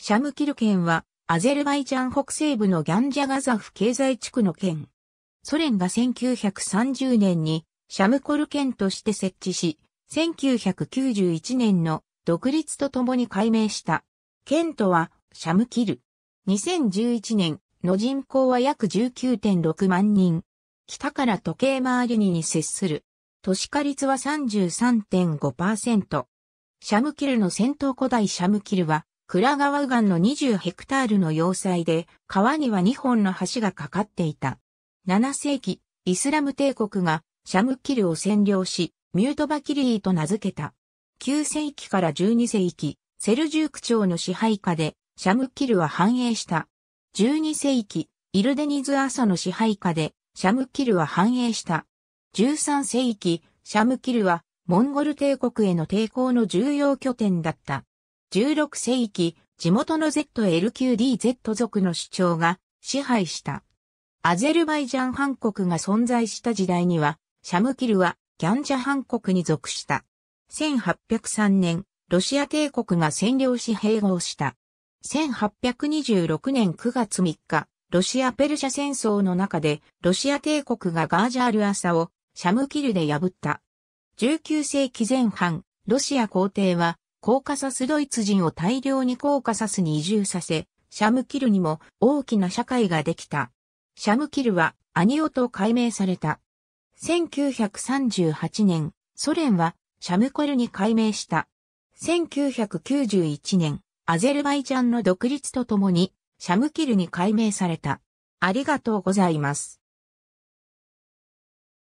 シャムキル県は、アゼルバイジャン北西部のギャンジャガザフ経済地区の県。ソ連が1930年にシャムコル県として設置し、1991年の独立とともに改名した。県とはシャムキル。2011年の人口は約19.6万人。北から時計回りに接する。都市化率は33.5%。シャムキルの戦闘古代シャムキルは、倉川ガンの20ヘクタールの要塞で、川には2本の橋がかかっていた。7世紀、イスラム帝国がシャムキルを占領し、ミュートバキリーと名付けた。9世紀から12世紀、セルジューク朝の支配下で、シャムキルは繁栄した。12世紀、イルデニズ・アサの支配下で、シャムキルは繁栄した。13世紀、シャムキルは、モンゴル帝国への抵抗の重要拠点だった。16世紀、地元の ZLQDZ 族の主張が支配した。アゼルバイジャン藩国が存在した時代には、シャムキルはギャンジャ藩国に属した。1803年、ロシア帝国が占領し併合した。1826年9月3日、ロシア・ペルシャ戦争の中で、ロシア帝国がガージャール・アサをシャムキルで破った。19世紀前半、ロシア皇帝はコーカサスドイツ人を大量にコーカサスに移住させ、シャムキルにも大きな社会ができた。シャムキルはアニオと改名された。1938年、ソ連はシャムコルに改名した。1991年、アゼルバイジャンの独立とともに、シャムキルに改名された。ありがとうございます。